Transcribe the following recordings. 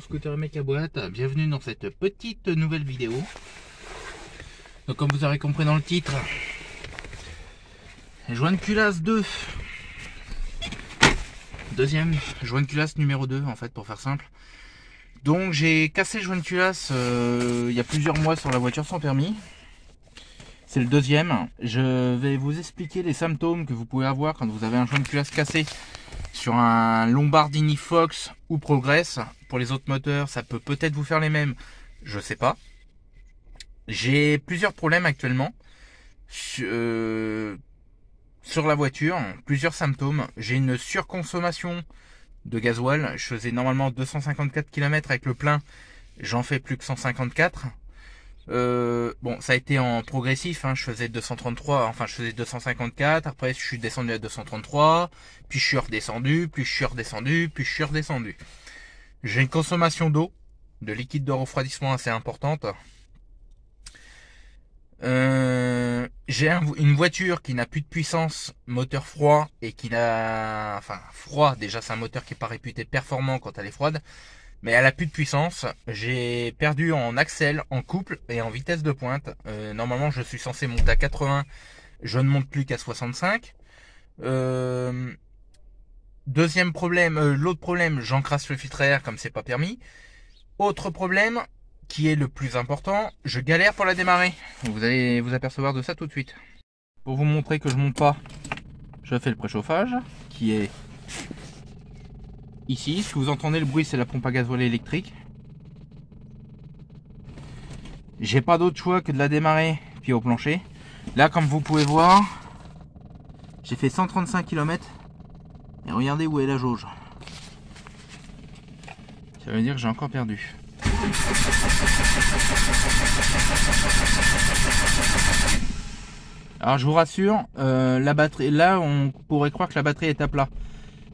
Scooter Mec à boîte, bienvenue dans cette petite nouvelle vidéo. Donc comme vous aurez compris dans le titre, joint de culasse 2. Deuxième joint de culasse numéro 2 en fait pour faire simple. Donc j'ai cassé le joint de culasse euh, il y a plusieurs mois sur la voiture sans permis. C'est le deuxième. Je vais vous expliquer les symptômes que vous pouvez avoir quand vous avez un joint de culasse cassé sur un Lombardini Fox ou Progress. Pour les autres moteurs, ça peut peut-être vous faire les mêmes, je sais pas. J'ai plusieurs problèmes actuellement euh, sur, la voiture, plusieurs symptômes. J'ai une surconsommation de gasoil. Je faisais normalement 254 km avec le plein, j'en fais plus que 154. Euh, bon, ça a été en progressif. Hein. Je faisais 233, enfin je faisais 254. Après, je suis descendu à 233, puis je suis redescendu, puis je suis redescendu, puis je suis redescendu. J'ai une consommation d'eau, de liquide de refroidissement assez importante. Euh, j'ai une voiture qui n'a plus de puissance, moteur froid et qui n'a, enfin froid. Déjà, c'est un moteur qui est pas réputé performant quand elle est froide. Mais elle a plus de puissance. J'ai perdu en accel, en couple et en vitesse de pointe. Euh, normalement, je suis censé monter à 80. Je ne monte plus qu'à 65. Euh, deuxième problème, euh, l'autre problème, j'encrasse le filtre à air comme c'est pas permis. Autre problème, qui est le plus important, je galère pour la démarrer. Vous allez vous apercevoir de ça tout de suite. Pour vous montrer que je monte pas, je fais le préchauffage, qui est ici. que vous entendez le bruit, c'est la pompe à gasoil électrique. J'ai pas d'autre choix que de la démarrer, puis au plancher. Là, comme vous pouvez voir, j'ai fait 135 km. Et regardez où est la jauge. Ça veut dire que j'ai encore perdu. Alors je vous rassure, euh, la batterie, là on pourrait croire que la batterie est à plat.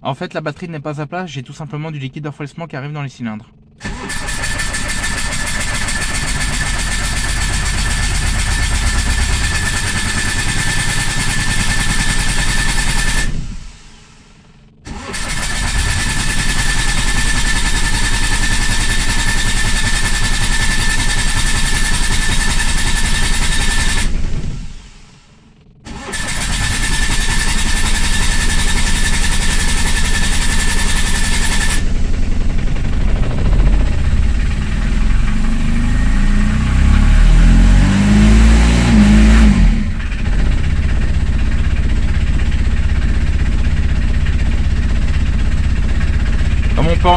En fait, la batterie n'est pas à plat, j'ai tout simplement du liquide d'enfouissement qui arrive dans les cylindres.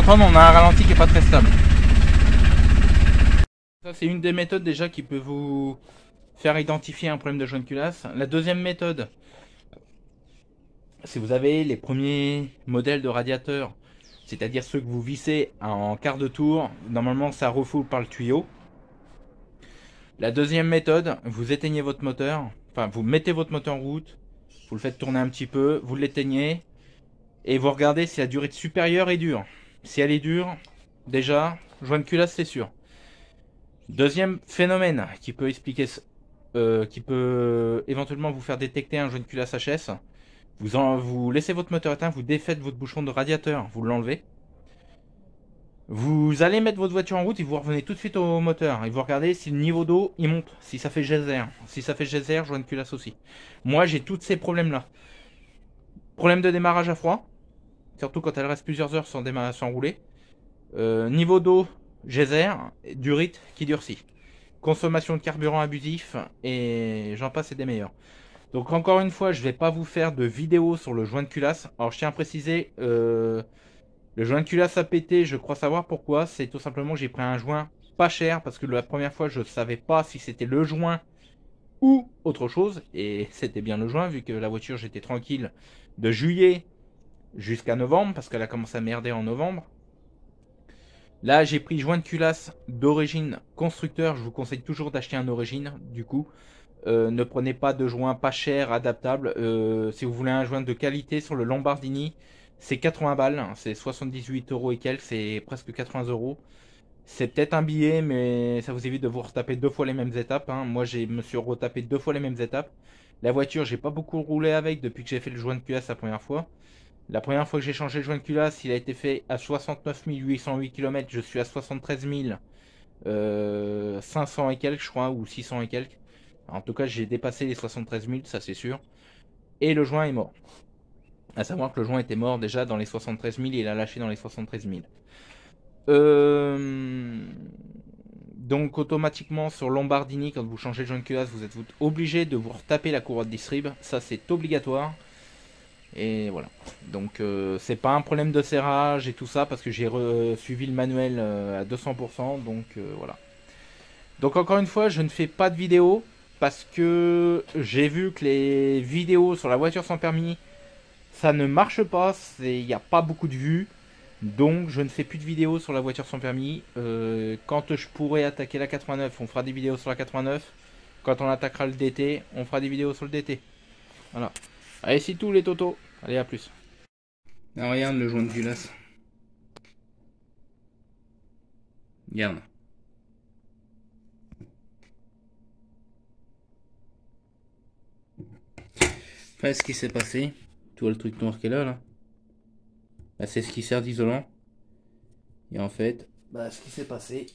on a un ralenti qui n'est pas très stable. Ça, c'est une des méthodes déjà qui peut vous faire identifier un problème de de culasse. La deuxième méthode, si vous avez les premiers modèles de radiateurs, c'est-à-dire ceux que vous vissez en quart de tour, normalement ça refoule par le tuyau. La deuxième méthode, vous éteignez votre moteur, enfin vous mettez votre moteur en route, vous le faites tourner un petit peu, vous l'éteignez, et vous regardez si la durée de supérieure est dure. Si elle est dure, déjà, joint de culasse, c'est sûr. Deuxième phénomène qui peut expliquer, ce euh, qui peut éventuellement vous faire détecter un joint de culasse HS. Vous, laissez votre moteur éteint, vous défaites votre bouchon de radiateur, vous l'enlevez. Vous allez mettre votre voiture en route et vous revenez tout de suite au moteur. Et vous regardez si le niveau d'eau, il monte. Si ça fait geyser. Si ça fait geyser, joint de culasse aussi. Moi, j'ai tous ces problèmes-là. Problème de démarrage à froid surtout quand elle reste plusieurs heures sans, sans rouler. Euh, niveau d'eau, geyser, durite qui durcit. Consommation de carburant abusif, et j'en passe et des meilleurs. Donc encore une fois, je ne vais pas vous faire de vidéo sur le joint de culasse. Alors je tiens à préciser, euh, le joint de culasse a pété, je crois savoir pourquoi. C'est tout simplement que j'ai pris un joint pas cher, parce que la première fois, je ne savais pas si c'était le joint ou autre chose. Et c'était bien le joint, vu que la voiture, j'étais tranquille de juillet jusqu'à novembre, parce qu'elle a commencé à merder en novembre. Là, j'ai pris joint de culasse d'origine constructeur. Je vous conseille toujours d'acheter un origine, du coup. Euh, ne prenez pas de joint pas cher, adaptable. Euh, si vous voulez un joint de qualité sur le Lombardini, c'est 80 balles. Hein. C'est 78 euros et quelques, c'est presque 80 euros. C'est peut-être un billet, mais ça vous évite de vous retaper deux fois les mêmes étapes. Hein. Moi, je me suis retapé deux fois les mêmes étapes. La voiture, j'ai pas beaucoup roulé avec depuis que j'ai fait le joint de culasse la première fois. La première fois que j'ai changé le joint de culasse, il a été fait à 69 808 km. Je suis à 73 500 euh, et quelques, je crois, ou 600 et quelques. En tout cas, j'ai dépassé les 73 000, ça c'est sûr. Et le joint est mort. A savoir que le joint était mort déjà dans les 73 000 et il a lâché dans les 73 000. Euh, donc automatiquement sur Lombardini, quand vous changez le joint de culasse, vous êtes obligé de vous retaper la courroie de distrib. Ça c'est obligatoire. Et voilà. Donc euh, c'est pas un problème de serrage et tout ça parce que j'ai suivi le manuel euh, à 200%. Donc euh, voilà. Donc encore une fois, je ne fais pas de vidéo parce que j'ai vu que les vidéos sur la voiture sans permis, ça ne marche pas. Il n'y a pas beaucoup de vues. Donc je ne fais plus de vidéos sur la voiture sans permis. quand je pourrai attaquer la 89, on fera des vidéos sur la 89. Quand on attaquera le DT, on fera des vidéos sur le DT. Voilà. Allez, c'est tout les totos. Allez, à plus. Ah, regarde le joint de culasse. Regarde. Voilà ce qui s'est passé. Tu vois le truc noir qui est là, là. Bah, c'est ce qui sert d'isolant. Et en fait, bah, ce qui s'est passé.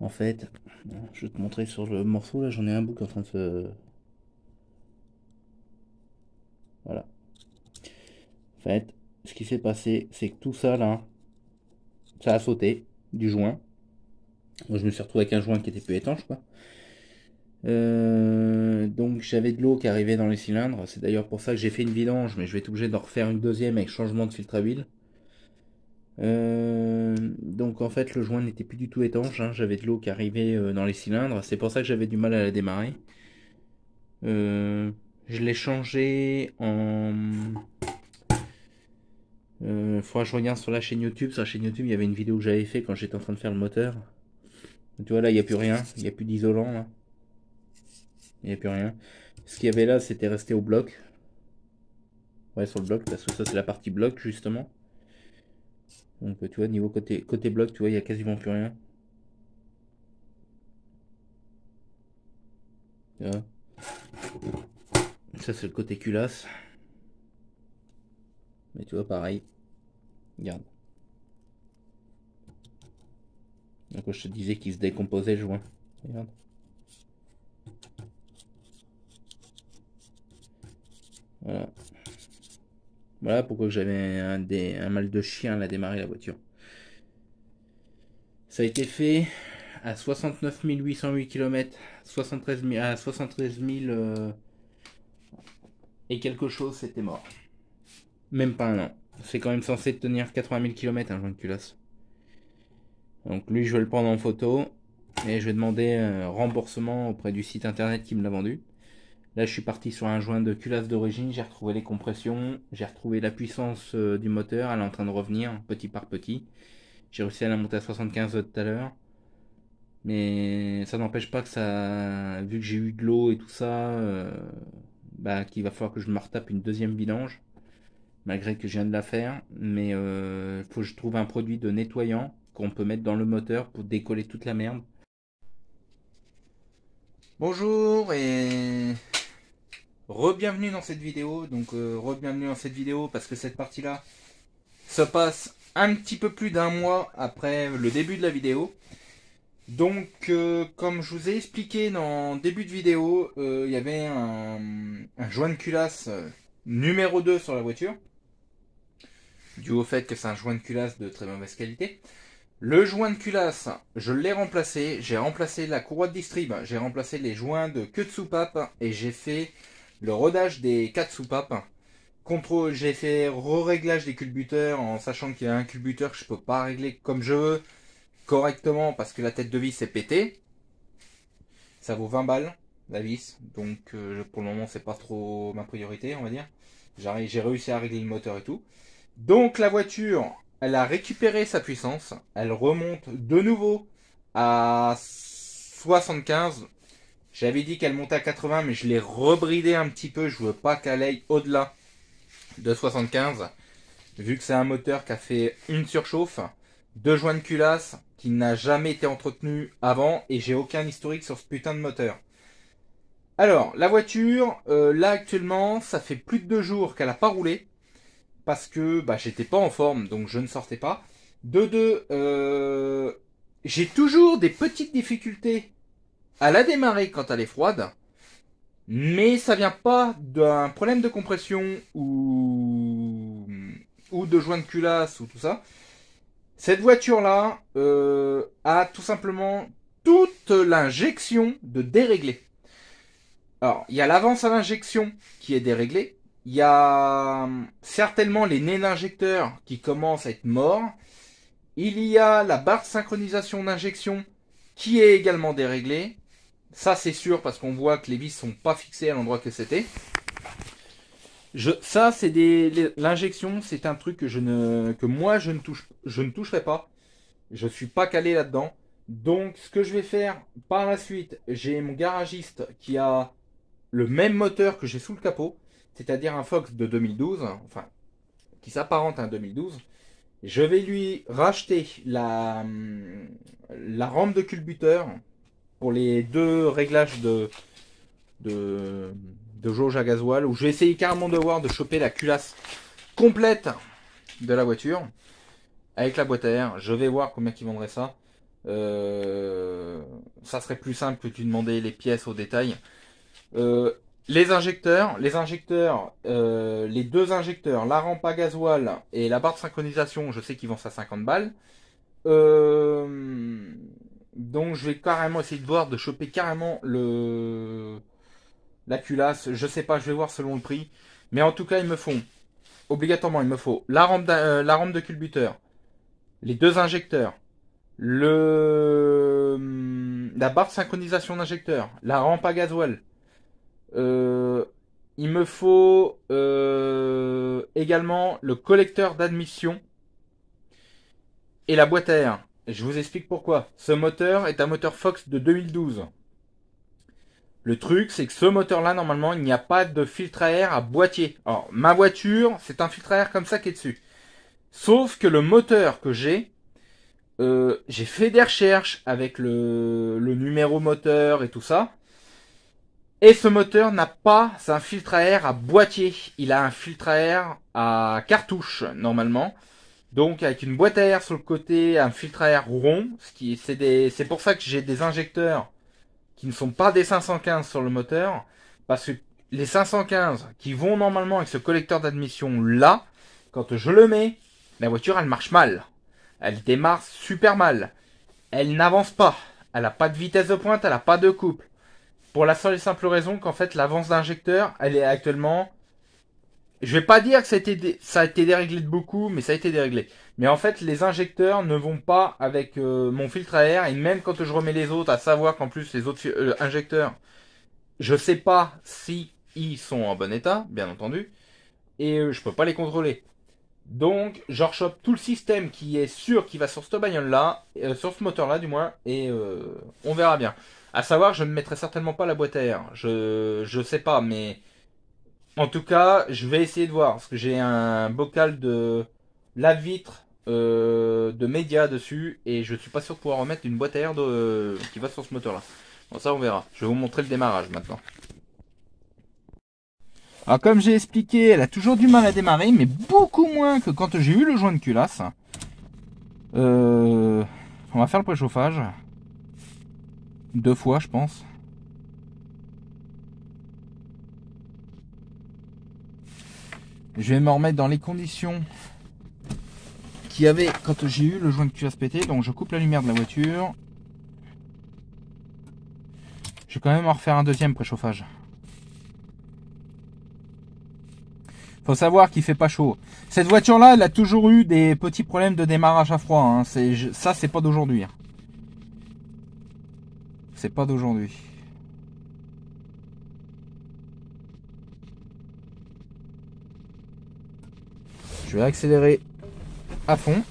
En fait, je vais te montrer sur le morceau, là, j'en ai un bout qui en train de se En fait, ce qui s'est passé, c'est que tout ça là, hein, ça a sauté du joint. Moi, je me suis retrouvé avec un joint qui était plus étanche, quoi. Euh, donc j'avais de l'eau qui arrivait dans les cylindres. C'est d'ailleurs pour ça que j'ai fait une vidange, mais je vais être obligé d'en refaire une deuxième avec changement de filtre à huile. Euh, donc en fait le joint n'était plus du tout étanche, hein. j'avais de l'eau qui arrivait euh, dans les cylindres, c'est pour ça que j'avais du mal à la démarrer. je l'ai changé en euh, faudra que je regarde sur la chaîne YouTube. Sur la chaîne YouTube, il y avait une vidéo que j'avais fait quand j'étais en train de faire le moteur. Tu vois, là, il n'y a plus rien. Il n'y a plus d'isolant, Il n'y a plus rien. Ce qu'il y avait là, c'était resté au bloc. Ouais, sur le bloc, parce que ça, c'est la partie bloc, justement. Donc, tu vois, niveau côté, côté bloc, tu vois, il n'y a quasiment plus rien. Ça, c'est le côté culasse. Mais tu vois, pareil. Regarde. Donc je te disais qu'il se décomposait joint. Regarde. Voilà. Voilà pourquoi j'avais un, un mal de chien à démarrer la voiture. Ça a été fait à 69 808 km, 73 000, à 73 000 euh, et quelque chose, c'était mort. Même pas un an. C'est quand même censé tenir 80 000 km un joint de culasse. Donc lui, je vais le prendre en photo et je vais demander euh, remboursement auprès du site internet qui me l'a vendu. Là, je suis parti sur un joint de culasse d'origine, j'ai retrouvé les compressions, j'ai retrouvé la puissance euh, du moteur, elle est en train de revenir petit par petit. J'ai réussi à la monter à 75 tout à l'heure. Mais ça n'empêche pas que ça, vu que j'ai eu de l'eau et tout ça, euh, bah, qu'il va falloir que je me retape une deuxième bilange malgré que je viens de la faire. Mais il euh, faut que je trouve un produit de nettoyant qu'on peut mettre dans le moteur pour décoller toute la merde. Bonjour et re-bienvenue dans cette vidéo. Donc euh, re-bienvenue dans cette vidéo parce que cette partie-là se passe un petit peu plus d'un mois après le début de la vidéo. Donc, euh, comme je vous ai expliqué dans début de vidéo, il y avait un, un, joint de culasse numéro 2 sur la voiture dû au fait que c'est un joint de culasse de très mauvaise qualité. Le joint de culasse, je l'ai remplacé, j'ai remplacé la courroie de distrib, j'ai remplacé les joints de queue de soupape et j'ai fait le rodage des quatre soupapes. Contrôle, j'ai fait re-réglage des culbuteurs en sachant qu'il y a un culbuteur que je peux pas régler comme je veux correctement parce que la tête de vis est pétée. Ça vaut 20 balles la vis, donc euh, pour le moment c'est pas trop ma priorité on va dire. J'ai réussi à régler le moteur et tout. Donc la voiture, elle a récupéré sa puissance, elle remonte de nouveau à 75. J'avais dit qu'elle montait à 80, mais je l'ai rebridé un petit peu, je veux pas qu'elle aille au-delà de 75. Vu que c'est un moteur qui a fait une surchauffe, deux joints de culasse qui n'a jamais été entretenu avant et j'ai aucun historique sur ce putain de moteur. Alors, la voiture, euh, là actuellement, ça fait plus de deux jours qu'elle n'a pas roulé parce que bah, j'étais pas en forme, donc je ne sortais pas. De deux, euh, j'ai toujours des petites difficultés à la démarrer quand elle est froide, mais ça vient pas d'un problème de compression ou ou de joint de culasse ou tout ça. Cette voiture-là euh, a tout simplement toute l'injection de déréglée. Alors, il y a l'avance à l'injection qui est déréglée, il y a hum, certainement les nez d'injecteurs qui commencent à être morts. Il y a la barre de synchronisation d'injection qui est également déréglée. Ça c'est sûr parce qu'on voit que les vis sont pas fixées à l'endroit que c'était. ça c'est des l'injection, c'est un truc que je ne que moi je ne touche je ne toucherai pas. Je suis pas calé là-dedans. Donc ce que je vais faire par la suite, j'ai mon garagiste qui a le même moteur que j'ai sous le capot c'est-à-dire un Fox de 2012, enfin, qui s'apparente à un 2012. Je vais lui racheter la, la rampe de culbuteur pour les deux réglages de, de, de jauge à gasoil, où je vais essayer carrément de voir de choper la culasse complète de la voiture avec la boîte à air. Je vais voir combien qui vendrait ça. Euh, ça serait plus simple que tu demander les pièces au détail. Euh, les injecteurs, les injecteurs, euh, les deux injecteurs, la rampe à gasoil et la barre de synchronisation, je sais qu'ils vont ça 50 balles. Euh, donc je vais carrément essayer de voir, de choper carrément le la culasse. Je sais pas, je vais voir selon le prix. Mais en tout cas, ils me font obligatoirement, il me faut la rampe, euh, la rampe de culbuteur, les deux injecteurs, le hum, la barre de synchronisation d'injecteur, la rampe à gasoil euh, il me faut euh, également le collecteur d'admission et la boîte à air. Je vous explique pourquoi. Ce moteur est un moteur Fox de 2012. Le truc, c'est que ce moteur-là, normalement, il n'y a pas de filtre à air à boîtier. Alors, ma voiture, c'est un filtre à air comme ça qui est dessus. Sauf que le moteur que j'ai, euh, j'ai fait des recherches avec le numéro moteur et tout ça. Et ce moteur n'a pas un filtre à air à boîtier, il a un filtre à air à cartouche normalement. Donc avec une boîte à air sur le côté, un filtre à air rond, ce qui c'est c'est pour ça que j'ai des injecteurs qui ne sont pas des 515 sur le moteur parce que les 515 qui vont normalement avec ce collecteur d'admission là, quand je le mets, la voiture elle marche mal. Elle démarre super mal. Elle n'avance pas. Elle n'a pas de vitesse de pointe, elle n'a pas de couple. Pour la seule et simple raison qu'en fait, l'avance d'injecteur, elle est actuellement. Je vais pas dire que ça a, été ça a été déréglé de beaucoup, mais ça a été déréglé. Mais en fait, les injecteurs ne vont pas avec euh, mon filtre à air, et même quand je remets les autres, à savoir qu'en plus les autres euh, injecteurs, je sais pas si ils sont en bon état, bien entendu, et je euh, je peux pas les contrôler. Donc, je tout le système qui est sûr qui va sur ce bagnole là, sur ce moteur là du moins, et on verra bien. À savoir, je ne mettrai certainement pas la boîte à air. Je, ne sais pas, mais en tout cas, je vais essayer de voir parce que j'ai un bocal de la vitre euh, de média dessus et je suis pas sûr de pouvoir remettre une boîte à air de, qui va sur ce moteur là. Bon, ça on verra. Je vais vous montrer le démarrage maintenant. Alors comme j'ai expliqué, elle a toujours du mal à démarrer, mais beaucoup moins que quand j'ai eu le joint de culasse. Euh, on va faire le préchauffage deux fois, je pense. Je vais me remettre dans les conditions qu'il y avait quand j'ai eu le joint de se pété. Donc je coupe la lumière de la voiture. Je vais quand même en refaire un deuxième préchauffage. Faut savoir qu'il fait pas chaud. Cette voiture-là, elle a toujours eu des petits problèmes de démarrage à froid. Hein. Ça, c'est pas d'aujourd'hui. Hein. C'est pas d'aujourd'hui. Je vais accélérer à fond.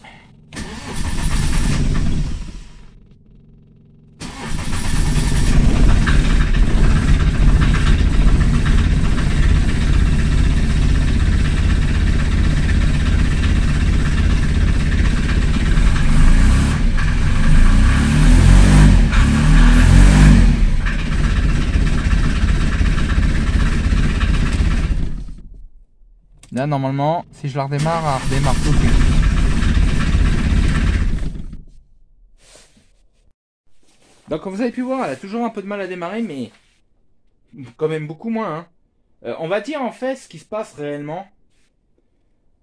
Là, normalement, si je la redémarre, elle redémarre tout de suite. Donc comme vous avez pu voir, elle a toujours un peu de mal à démarrer, mais quand même beaucoup moins. Hein. Euh, on va dire en fait ce qui se passe réellement.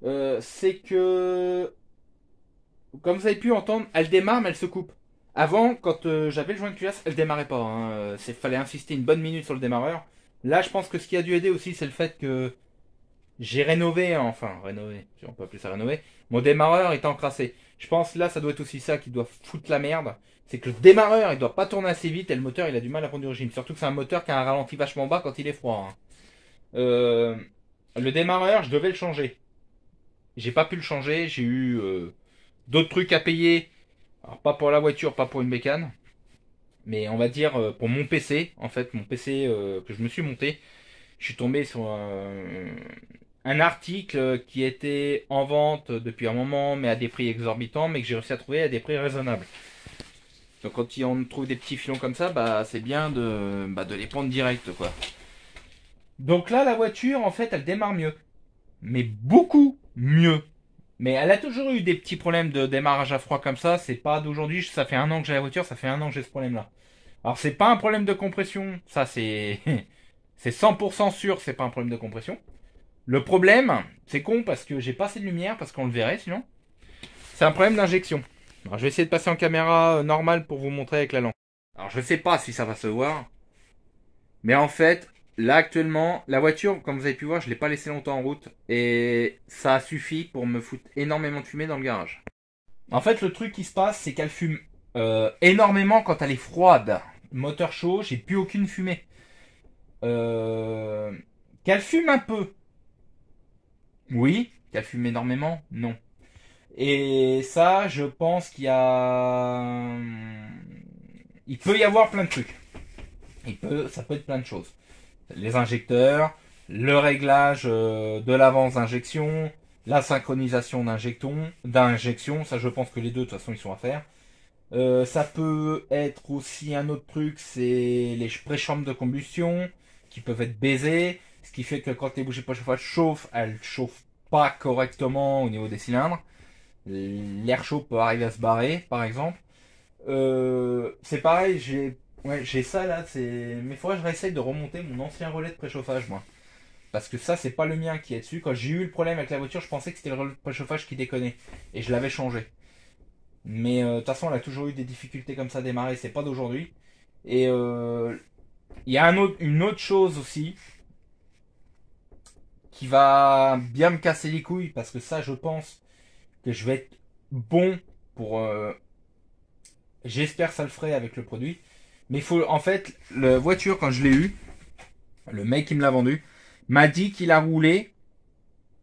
Euh, c'est que, comme vous avez pu entendre, elle démarre mais elle se coupe. Avant, quand euh, j'avais le joint de culasse, elle démarrait pas. Il hein. fallait insister une bonne minute sur le démarreur. Là, je pense que ce qui a dû aider aussi, c'est le fait que j'ai rénové, hein, enfin, rénové, on peut appeler ça rénové. Mon démarreur est encrassé. Je pense là, ça doit être aussi ça qui doit foutre la merde. C'est que le démarreur, il doit pas tourner assez vite et le moteur, il a du mal à prendre du régime. Surtout que c'est un moteur qui a un ralenti vachement bas quand il est froid. Hein. Euh, le démarreur, je devais le changer. J'ai pas pu le changer, j'ai eu euh, d'autres trucs à payer. Alors pas pour la voiture, pas pour une bécane. Mais on va dire euh, pour mon PC, en fait, mon PC que je me suis monté je suis tombé sur un, article qui était en vente depuis un moment, mais à des prix exorbitants, mais que j'ai réussi à trouver à des prix raisonnables. Donc quand on trouve des petits filons comme ça, bah c'est bien de, bah, de les prendre direct, quoi. Donc là, la voiture, en fait, elle démarre mieux. Mais beaucoup mieux. Mais elle a toujours eu des petits problèmes de démarrage à froid comme ça. C'est pas d'aujourd'hui. Ça fait un an que j'ai la voiture. Ça fait un an que j'ai ce problème-là. Alors c'est pas un problème de compression. Ça c'est C'est 100% sûr, c'est pas un problème de compression. Le problème, c'est con parce que j'ai pas assez de lumière, parce qu'on le verrait sinon. C'est un problème d'injection. je vais essayer de passer en caméra euh, normale pour vous montrer avec la lampe. Alors, je sais pas si ça va se voir. Mais en fait, là actuellement, la voiture, comme vous avez pu voir, je l'ai pas laissée longtemps en route. Et ça a suffi pour me foutre énormément de fumée dans le garage. En fait, le truc qui se passe, c'est qu'elle fume euh, énormément quand elle est froide. Moteur chaud, j'ai plus aucune fumée. Euh, qu'elle fume un peu. Oui, qu'elle fume énormément, non. Et ça, je pense qu'il y a... Hum, il peut y avoir plein de trucs. Il peut, ça peut être plein de choses. Les injecteurs, le réglage euh, de l'avance d'injection, la synchronisation d'injection, d'injection, ça je pense que les deux de toute façon ils sont à faire. Euh, ça peut être aussi un autre truc, c'est les pré de combustion peuvent être baisées, ce qui fait que quand les bougies pas chauffage chauffent, elles chauffent pas correctement au niveau des cylindres. L'air chaud peut arriver à se barrer, par exemple. Euh, c'est pareil, j'ai ouais, j'ai ça là, c'est. Mais faudrait que je réessaye de remonter mon ancien relais de préchauffage, moi. Parce que ça, c'est pas le mien qui est dessus. Quand j'ai eu le problème avec la voiture, je pensais que c'était le relais de préchauffage qui déconnait. Et je l'avais changé. Mais euh, de toute façon, elle a toujours eu des difficultés comme ça à démarrer, c'est pas d'aujourd'hui. Et euh, il y a une autre chose aussi qui va bien me casser les couilles parce que ça, je pense que je vais être bon pour. Euh, j'espère ça le ferait avec le produit. Mais il faut, en fait, la voiture, quand je l'ai eu, le mec qui me l'a vendu, m'a dit qu'il a roulé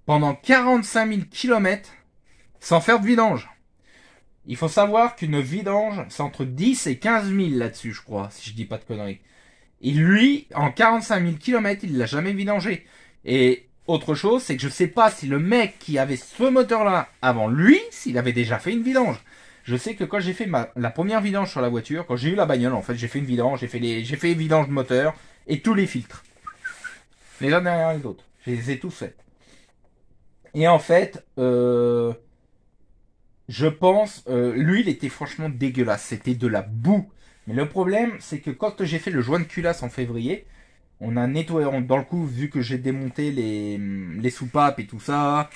pendant 45 000 km sans faire de vidange. Il faut savoir qu'une vidange, c'est entre 10 et 15 000 là-dessus, je crois, si je dis pas de conneries. Et lui, en 45 000 km, il l'a jamais vidangé. Et autre chose, c'est que je sais pas si le mec qui avait ce moteur-là avant lui, s'il avait déjà fait une vidange. Je sais que quand j'ai fait la première vidange sur la voiture, quand j'ai eu la bagnole, en fait, j'ai fait une vidange, j'ai fait les, j'ai fait vidange de moteur et tous les filtres. Les uns derrière les autres. Je les ai tous faits. Et en fait, euh, je pense, euh, lui, il était franchement dégueulasse. C'était de la boue. Mais le problème, c'est que quand j'ai fait le joint de culasse en février, on a nettoyé dans le coup, vu que j'ai démonté les, les soupapes et tout ça,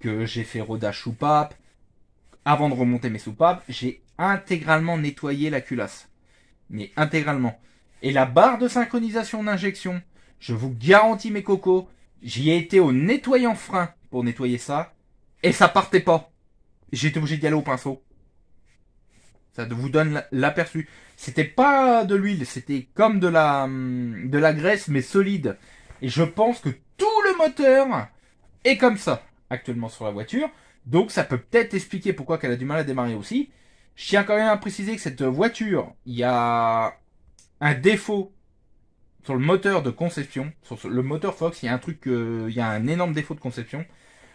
que j'ai fait rodage soupape. Avant de remonter mes soupapes, j'ai intégralement nettoyé la culasse. Mais intégralement. Et la barre de synchronisation d'injection, je vous garantis mes cocos, j'y ai été au nettoyant frein pour nettoyer ça, et ça partait pas. J'étais obligé d'y aller au pinceau. Ça vous donne l'aperçu. C'était pas de l'huile, c'était comme de la, de la graisse, mais solide. Et je pense que tout le moteur est comme ça, actuellement sur la voiture. Donc ça peut peut-être expliquer pourquoi qu'elle a du mal à démarrer aussi. Je tiens quand même à préciser que cette voiture, il y a un défaut sur le moteur de conception. Sur le moteur Fox, il y a un truc, euh, il y a un énorme défaut de conception.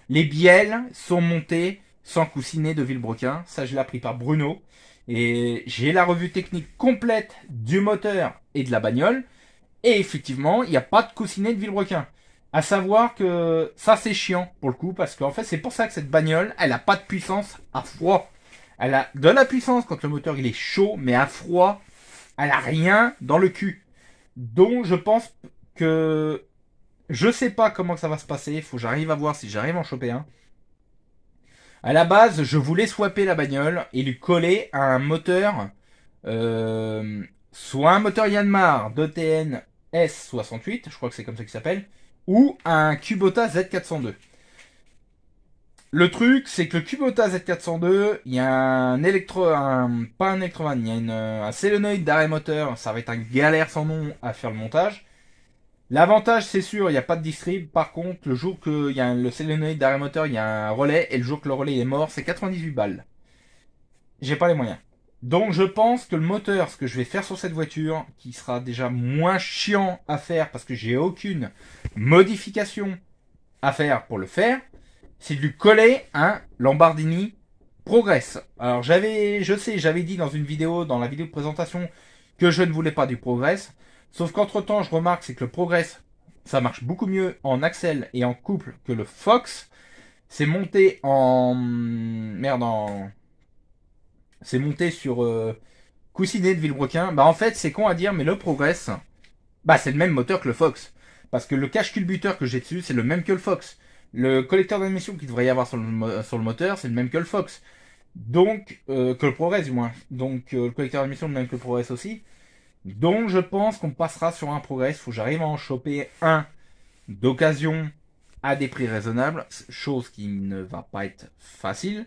Les bielles sont montées sans coussiner de vilebrequin. Ça, je l'ai appris par Bruno. Et j'ai la revue technique complète du moteur et de la bagnole. Et effectivement, il n'y a pas de coussinet de vilebrequin. À savoir que ça c'est chiant pour le coup parce qu'en fait c'est pour ça que cette bagnole elle a pas de puissance à froid. Elle a de la puissance quand le moteur il est chaud mais à froid elle a rien dans le cul. Donc je pense que je sais pas comment ça va se passer. il Faut que j'arrive à voir si j'arrive à en choper un. À la base, je voulais swapper la bagnole et lui coller un moteur, euh, soit un moteur Yanmar Dtn S68, je crois que c'est comme ça qu'il s'appelle, ou un Kubota Z402. Le truc, c'est que le Kubota Z402, il y a un électro, pas un électrovanne, il y a une, euh, un solenoïde d'arrêt moteur, ça va être un galère sans nom à faire le montage. L'avantage, c'est sûr, il n'y a pas de distrib. Par contre, le jour que y a le solenoïde d'arrêt moteur, il y a un relais, et le jour que le relais est mort, c'est 98 balles. J'ai pas les moyens. Donc je pense que le moteur, ce que je vais faire sur cette voiture, qui sera déjà moins chiant à faire parce que j'ai aucune modification à faire pour le faire, c'est de lui coller un hein, Lambardini Progress. Alors j'avais, je sais, j'avais dit dans une vidéo, dans la vidéo de présentation, que je ne voulais pas du Progress. Sauf qu'entre-temps, je remarque, c'est que le Progress, ça marche beaucoup mieux en axel et en couple que le Fox. C'est monté en... Merde, en... C'est monté sur euh, Coussinet de Villebrequin. Bah en fait, c'est con à dire, mais le Progress, bah c'est le même moteur que le Fox. Parce que le cache culbuteur que j'ai dessus, c'est le même que le Fox. Le collecteur d'admission qu'il devrait y avoir sur le, moteur, c'est le même que le Fox. Donc, euh, que le Progress du moins. Donc, euh, le collecteur d'admission, le même que le Progress aussi. Donc je pense qu'on passera sur un progress. Faut que j'arrive à en choper un d'occasion à des prix raisonnables, chose qui ne va pas être facile.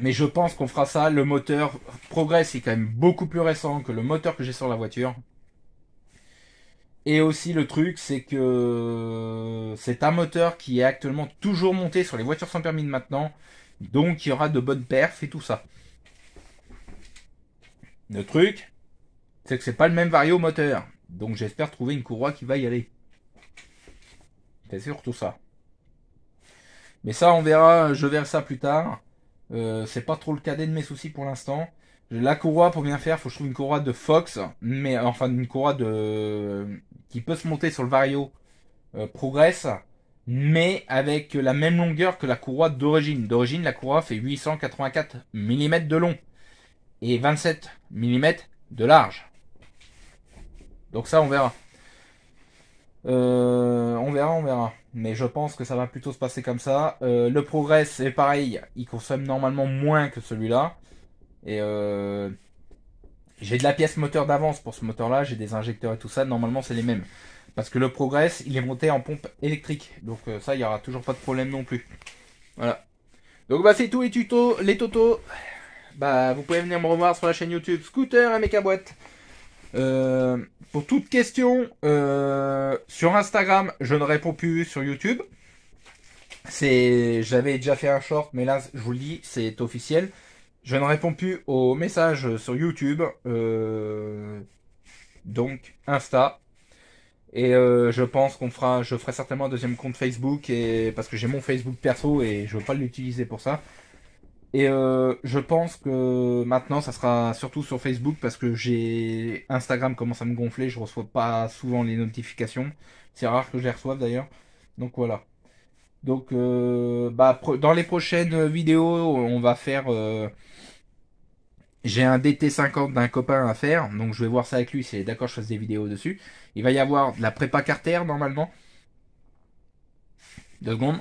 Mais je pense qu'on fera ça. Le moteur Progress est quand même beaucoup plus récent que le moteur que j'ai sur la voiture. Et aussi le truc, c'est que c'est un moteur qui est actuellement toujours monté sur les voitures sans permis de maintenant. Donc il y aura de bonnes perfs et tout ça. Le truc, c'est que c'est pas le même vario moteur. Donc j'espère trouver une courroie qui va y aller. C'est surtout ça. Mais ça, on verra, je verrai ça plus tard. Euh, c'est pas trop le cadet de mes soucis pour l'instant. La courroie, pour bien faire, faut que je trouve une courroie de Fox, mais enfin une courroie de qui peut se monter sur le Vario euh, Progress, mais avec la même longueur que la courroie d'origine. D'origine, la courroie fait 884 mm de long et 27 mm de large. Donc ça, on verra. Euh, on verra, on verra. Mais je pense que ça va plutôt se passer comme ça. Euh, le Progress, c'est pareil. Il consomme normalement moins que celui-là. Et euh, j'ai de la pièce moteur d'avance pour ce moteur-là. J'ai des injecteurs et tout ça. Normalement, c'est les mêmes. Parce que le Progress, il est monté en pompe électrique. Donc ça, il n'y aura toujours pas de problème non plus. Voilà. Donc bah c'est tout les tutos, les totos. Bah vous pouvez venir me revoir sur la chaîne YouTube Scooter et Boîte. Euh, pour toute question euh, sur Instagram, je ne réponds plus sur YouTube. C'est, j'avais déjà fait un short, mais là, je vous le dis, c'est officiel. Je ne réponds plus aux messages sur YouTube, euh, donc Insta. Et je pense qu'on fera, je ferai certainement un deuxième compte Facebook et parce que j'ai mon Facebook perso et je veux pas l'utiliser pour ça. Et euh, je pense que maintenant, ça sera surtout sur Facebook parce que j'ai Instagram commence à me gonfler. Je reçois pas souvent les notifications. C'est rare que je les reçoive d'ailleurs. Donc voilà. Donc euh, bah, dans les prochaines vidéos, on va faire. Euh, j'ai un DT50 d'un copain à faire, donc je vais voir ça avec lui. C'est d'accord, je fasse des vidéos dessus. Il va y avoir de la prépa carter normalement. Deux secondes.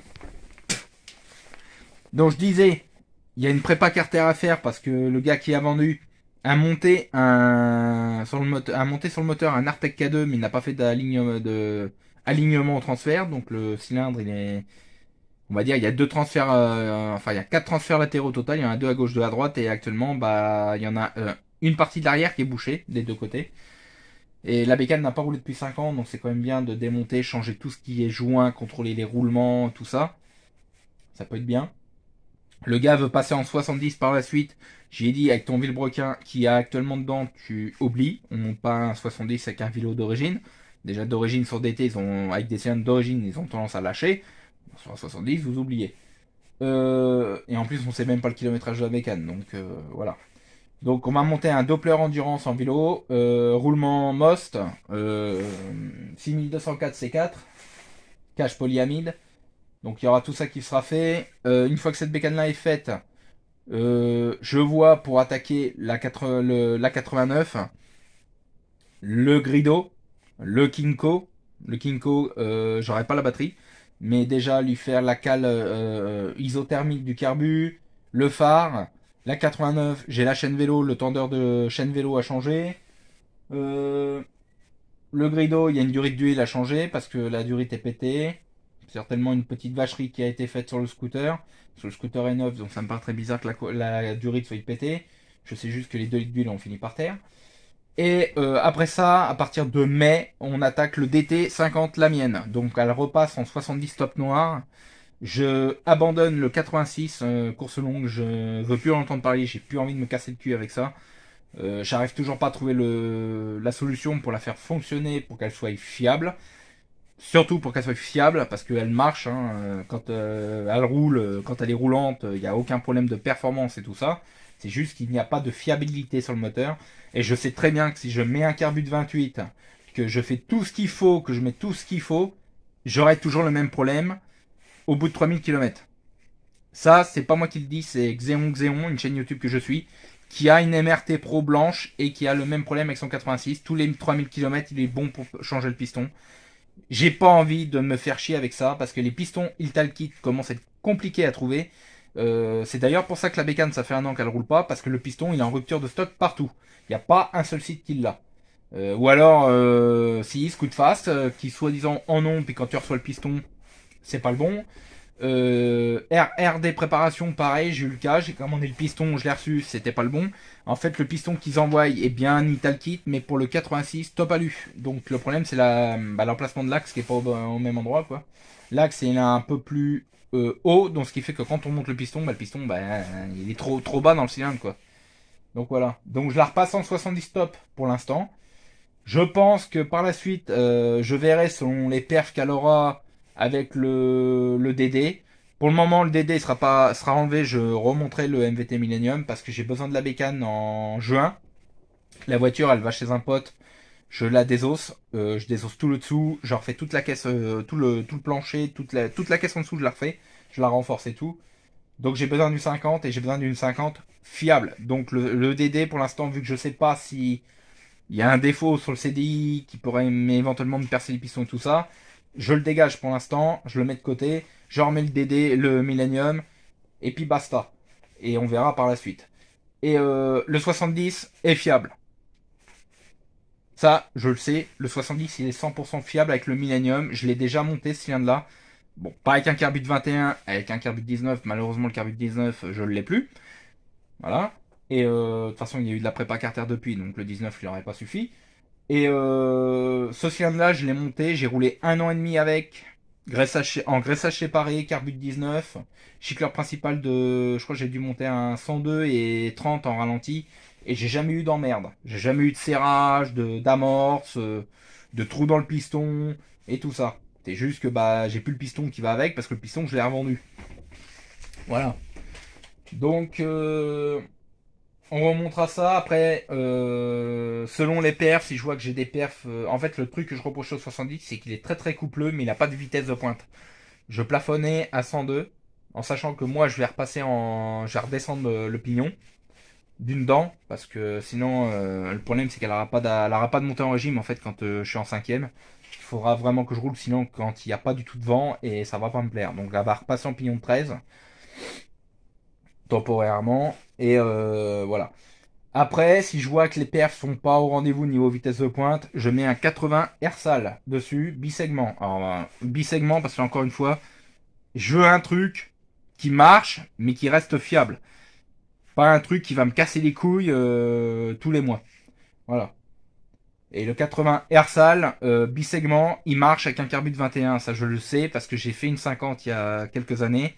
Donc je disais, il y a une prépa carter à faire parce que le gars qui a vendu a monté un sur le moteur, monté sur le moteur un Artec K2 mais il n'a pas fait d'alignement de au transfert donc le cylindre il est on va dire il y a deux transferts euh, enfin il y a quatre transferts latéraux au total il y en a deux à gauche deux à droite et actuellement bah il y en a euh, une partie de l'arrière qui est bouchée des deux côtés et la bécane n'a pas roulé depuis 5 ans donc c'est quand même bien de démonter changer tout ce qui est joint contrôler les roulements tout ça ça peut être bien le gars veut passer en 70 par la suite. J'ai dit avec ton vilebrequin qui a actuellement dedans, tu oublies. On monte pas un 70 avec un vélo d'origine. Déjà d'origine sur DT, ils ont, avec des cylindres d'origine, ils ont tendance à lâcher. Sur un 70, vous oubliez. Euh, et en plus, on sait même pas le kilométrage de la mécane. donc euh, voilà. Donc on m'a monté un Doppler Endurance en vélo, euh, roulement Most, 6204 C4, cache polyamide. Donc il y aura tout ça qui sera fait. Euh, une fois que cette bécane là est faite, euh, je vois pour attaquer la, 89 le Grido, le Kinko. Le Kinko, euh, j'aurai pas la batterie, mais déjà lui faire la cale euh, isothermique du carbu, le phare, la 89, j'ai la chaîne vélo, le tendeur de chaîne vélo a changé. le Grido, il y a une durée d'huile à changer parce que la durée est pétée certainement une petite vacherie qui a été faite sur le scooter. sur le scooter est neuf, donc ça me paraît très bizarre que la, durée durite soit pétée. Je sais juste que les deux litres d'huile ont fini par terre. Et euh, après ça, à partir de mai, on attaque le DT 50, la mienne. Donc elle repasse en 70 top noir. Je abandonne le 86, euh, course longue, je veux plus en entendre parler, j'ai plus envie de me casser le cul avec ça. Euh, j'arrive toujours pas à trouver le, la solution pour la faire fonctionner, pour qu'elle soit fiable. Surtout pour qu'elle soit fiable, parce qu'elle marche, hein, euh, quand euh, elle roule, euh, quand elle est roulante, il n'y a aucun problème de performance et tout ça. C'est juste qu'il n'y a pas de fiabilité sur le moteur. Et je sais très bien que si je mets un carbu de 28, que je fais tout ce qu'il faut, que je mets tout ce qu'il faut, j'aurai toujours le même problème au bout de 3000 km. Ça, c'est pas moi qui le dis, c'est Xeon Xeon, une chaîne YouTube que je suis, qui a une MRT Pro blanche et qui a le même problème avec son 86. Tous les 3000 km, il est bon pour changer le piston. J'ai pas envie de me faire chier avec ça parce que les pistons le Kit commencent à être compliqués à trouver. Euh, c'est d'ailleurs pour ça que la bécane, ça fait un an qu'elle roule pas parce que le piston il est en rupture de stock partout. Il n'y a pas un seul site qui l'a. Euh, ou alors, euh, si, Scoot Fast, euh, qui soi-disant en ont, puis quand tu reçois le piston, c'est pas le bon. Euh, préparation des pareil, j'ai eu le cas, j'ai commandé le piston, je l'ai reçu, c'était pas le bon. En fait, le piston qu'ils envoient est bien un Ital Kit, mais pour le 86, top alu. Donc le problème, c'est bah, l'emplacement la, de l'axe qui est pas au, même endroit, quoi. L'axe est un peu plus euh, haut, donc ce qui fait que quand on monte le piston, bah, le piston, bah, il est trop, trop bas dans le cylindre, quoi. Donc voilà. Donc je la repasse en 70 top pour l'instant. Je pense que par la suite, euh, je verrai selon les perfs qu'elle aura avec le, DD. Pour le moment, le DD sera pas sera enlevé. Je remonterai le MVT Millennium parce que j'ai besoin de la bécane en juin. La voiture, elle va chez un pote. Je la désosse. Euh, je désosse tout le dessous. Je refais toute la caisse, euh, tout le tout le plancher, toute la toute la caisse en dessous, je la refais. Je la renforce et tout. Donc j'ai besoin d'une 50 et j'ai besoin d'une 50 fiable. Donc le, DD pour l'instant, vu que je sais pas si il y a un défaut sur le CDI qui pourrait éventuellement me percer les pistons et tout ça, je le dégage pour l'instant, je le mets de côté, je remets le DD, le Millennium, et puis basta. Et on verra par la suite. Et euh, le 70 est fiable. Ça, je le sais, le 70 il est 100% fiable avec le Millennium, je l'ai déjà monté ce de là Bon, pas avec un carbide 21, avec un carbide 19, malheureusement le carbide 19 je ne l'ai plus. Voilà. Et euh, de toute façon il y a eu de la prépa Carter depuis, donc le 19 il n'aurait pas suffi. Et euh, ce cylindre-là, je l'ai monté, j'ai roulé un an et demi avec, en graissage séparé, carbut 19, chicleur principal de, je crois que j'ai dû monter un 102 et 30 en ralenti, et j'ai jamais eu d'emmerde. J'ai jamais eu de serrage, de d'amorce, euh, de trou dans le piston, et tout ça. C'est juste que bah j'ai plus le piston qui va avec, parce que le piston, je l'ai revendu. Voilà. Donc... Euh, on remontera ça. Après, euh, selon les perfs, si je vois que j'ai des perfs... Euh, en fait, le truc que je reproche au 70, c'est qu'il est très très coupleux, mais il n'a pas de vitesse de pointe. Je plafonnais à 102, en sachant que moi, je vais repasser en... Je vais redescendre le, pignon d'une dent, parce que sinon, euh, le problème, c'est qu'elle n'aura pas, de... pas de montée en régime, en fait, quand je suis en cinquième. Il faudra vraiment que je roule, sinon, quand il n'y a pas du tout de vent, et ça va pas me plaire. Donc, elle va repasser en pignon de 13, temporairement. Et euh, voilà. Après, si je vois que les perfs sont pas au rendez-vous niveau vitesse de pointe, je mets un 80 Airsal dessus, bisegment. Alors, bisegment, parce que encore une fois, je veux un truc qui marche, mais qui reste fiable. Pas un truc qui va me casser les couilles euh, tous les mois. Voilà. Et le 80 Airsal, euh, bisegment, il marche avec un de 21. Ça, je le sais, parce que j'ai fait une 50 il y a quelques années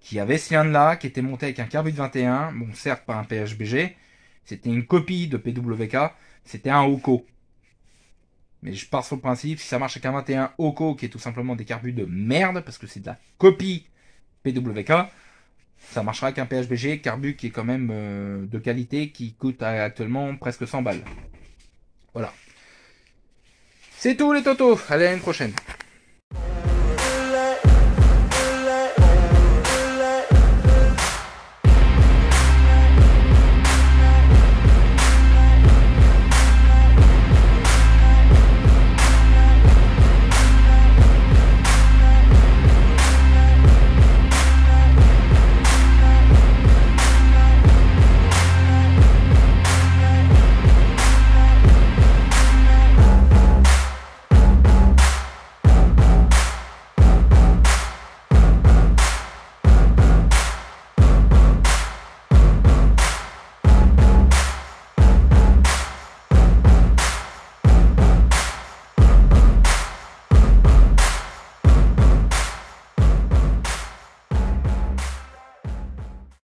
qui avait ce lien-là, qui était monté avec un de 21, bon certes pas un PHBG, c'était une copie de PWK, c'était un OCO. Mais je pars sur le principe, si ça marche avec un 21 OCO, qui est tout simplement des carbures de merde, parce que c'est de la copie PWK, ça marchera avec un PHBG, carbu qui est quand même euh, de qualité, qui coûte actuellement presque 100 balles. Voilà. C'est tout les totos, à la prochaine.